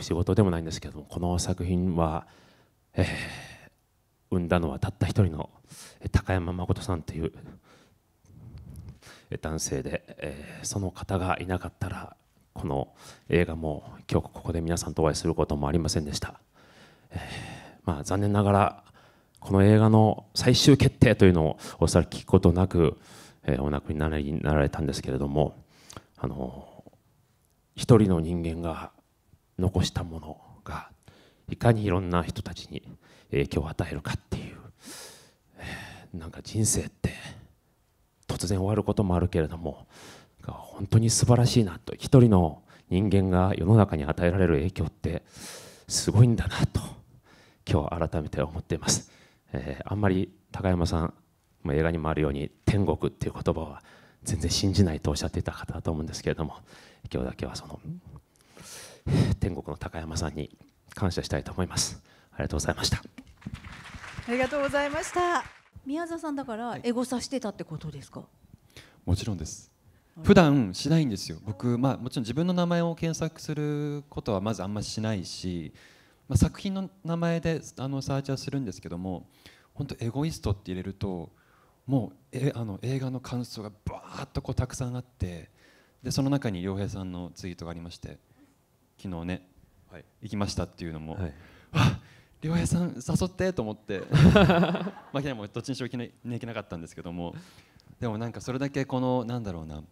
仕事でもないんですけどもこの作品は、えー、生んだのはたった一人の高山誠さんという男性で、えー、その方がいなかったらこの映画も今日ここで皆さんとお会いすることもありませんでした、えー、まあ、残念ながらこの映画の最終決定というのをおそらく聞くことなく、えー、お亡くなりになられたんですけれどもあの一人の人間が残したものがいかにいろんな人たちに影響を与えるかっていう、えなんか人生って突然終わることもあるけれども本当に素晴らしいなと一人の人間が世の中に与えられる影響ってすごいんだなと今日改めて思っています、えー、あんまり高山さん映画にもあるように天国っていう言葉は全然信じないとおっしゃっていた方だと思うんですけれども今日だけはその天国の高山さんに感謝したいと思いますありがとうございましたありがとうございました宮沢さんだからエゴサしてたってことですか、はい、もちろんです普段しないんですよ僕まあもちろん自分の名前を検索することはまずあんましないし、まあ、作品の名前であのサーチはするんですけども本当エゴイストって入れるともうえあの映画の感想がバーッとこうたくさんあってでその中に良平さんのツイートがありまして昨日ね、はい、行きましたっていうのも、はい、あ亮平さん誘ってと思って まあでもどっちにしろ行け,、なかったんですけどもでもなんかそれだけこのなんだろうな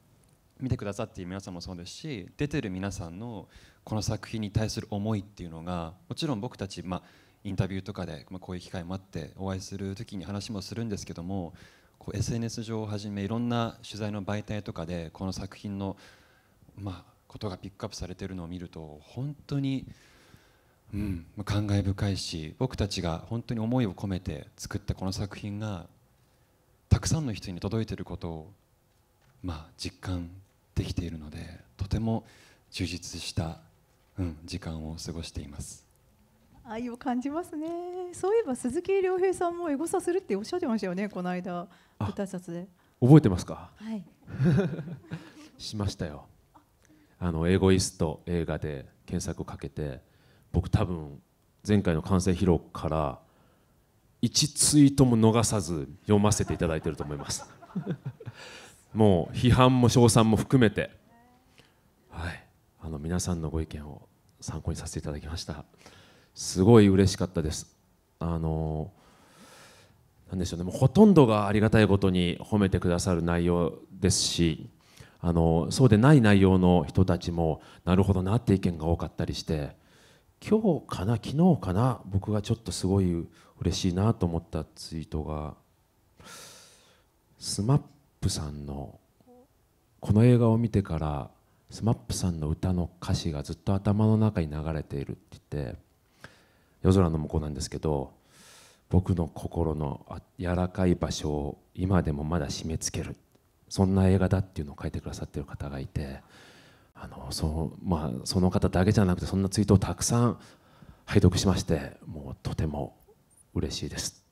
見てくださっている皆さんもそうですし出てる皆さんのこの作品に対する思いっていうのがもちろん僕たち、まあ、インタビューとかで、まあ、こういう機会もあってお会いする時に話もするんですけどもこう SNS 上をはじめいろんな取材の媒体とかでこの作品のまあことがピックアップされてるのを見ると本当に、うん、感慨深いし僕たちが本当に思いを込めて作ったこの作品がたくさんの人に届いていることを、まあ、実感できているのでとても充実した、うん、時間を過ごしています。愛を感じますねそういえば鈴木亮平さんもエゴサするっておっしゃってましたよねこの間舞台撮で覚えてますかはい しましたよあのエゴイスト映画で検索をかけて僕多分前回の完成披露から1ツイートも逃さず読ませていただいてると思います もう批判も称賛も含めてはいあの皆さんのご意見を参考にさせていただきましたすごい嬉しかったですあのなんでしょうねもうほとんどがありがたいことに褒めてくださる内容ですしあのそうでない内容の人たちもなるほどなって意見が多かったりして今日かな昨日かな僕がちょっとすごい嬉しいなと思ったツイートが SMAP さんのこの映画を見てから SMAP さんの歌の歌詞がずっと頭の中に流れているって言って夜空の向こうなんですけど僕の心の柔らかい場所を今でもまだ締め付けるそんな映画だっていうのを書いてくださってる方がいてあのそう、まあ、その方だけじゃなくてそんなツイートをたくさん拝読しましてもうとても嬉しいです。